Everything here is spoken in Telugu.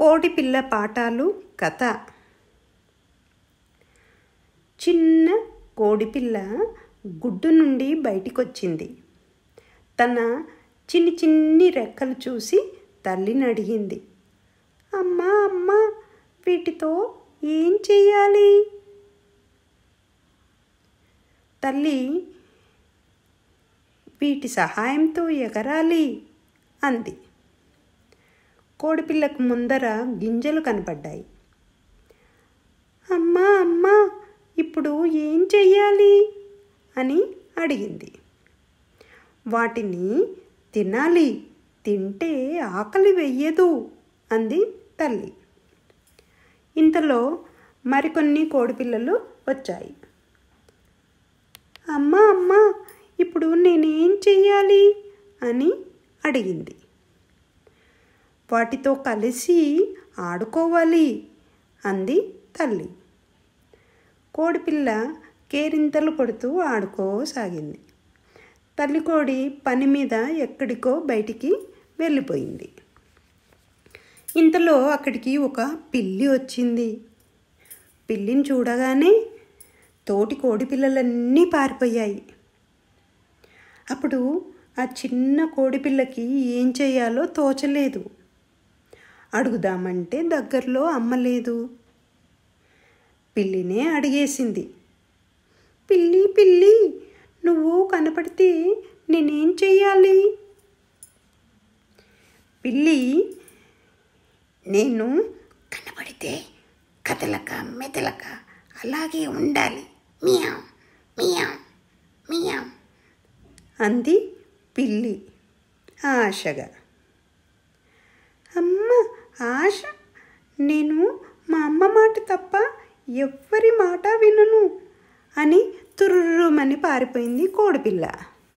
కోడిపిల్ల పాఠాలు కథ చిన్న కోడిపిల్ల గుడ్డు నుండి బయటికొచ్చింది తన చిన్ని చిన్ని రెక్కలు చూసి తల్లిని అడిగింది అమ్మా అమ్మ వీటితో ఏం చేయాలి తల్లి వీటి సహాయంతో ఎగరాలి అంది కోడిపిల్లకు ముందర గింజలు కనపడ్డాయి అమ్మా అమ్మా ఇప్పుడు ఏం చెయ్యాలి అని అడిగింది వాటిని తినాలి తింటే ఆకలి వెయ్యదు అంది తల్లి ఇంతలో మరికొన్ని కోడిపిల్లలు వచ్చాయి అమ్మా అమ్మా ఇప్పుడు నేనేం చెయ్యాలి అని అడిగింది వాటితో కలిసి ఆడుకోవాలి అంది తల్లి కోడిపిల్ల కేరింతలు కొడుతూ ఆడుకోసాగింది తల్లి కోడి పని మీద ఎక్కడికో బయటికి వెళ్ళిపోయింది ఇంతలో అక్కడికి ఒక పిల్లి వచ్చింది పిల్లిని చూడగానే తోటి కోడి పిల్లలన్నీ పారిపోయాయి అప్పుడు ఆ చిన్న కోడిపిల్లకి ఏం చేయాలో తోచలేదు అడుగుదామంటే దగ్గరలో అమ్మలేదు పిల్లినే అడిగేసింది పిల్లి పిల్లి నువ్వు కనపడితే నేనేం చెయ్యాలి పిల్లి నేను కనబడితే కదలక మెదలక అలాగే ఉండాలి మియా మియా మియా అంది పిల్లి ఆశగా ఆశ నేను మా అమ్మ మాట తప్ప ఎవ్వరి మాట వినను అని తుర్రుమని పారిపోయింది కోడిపిల్ల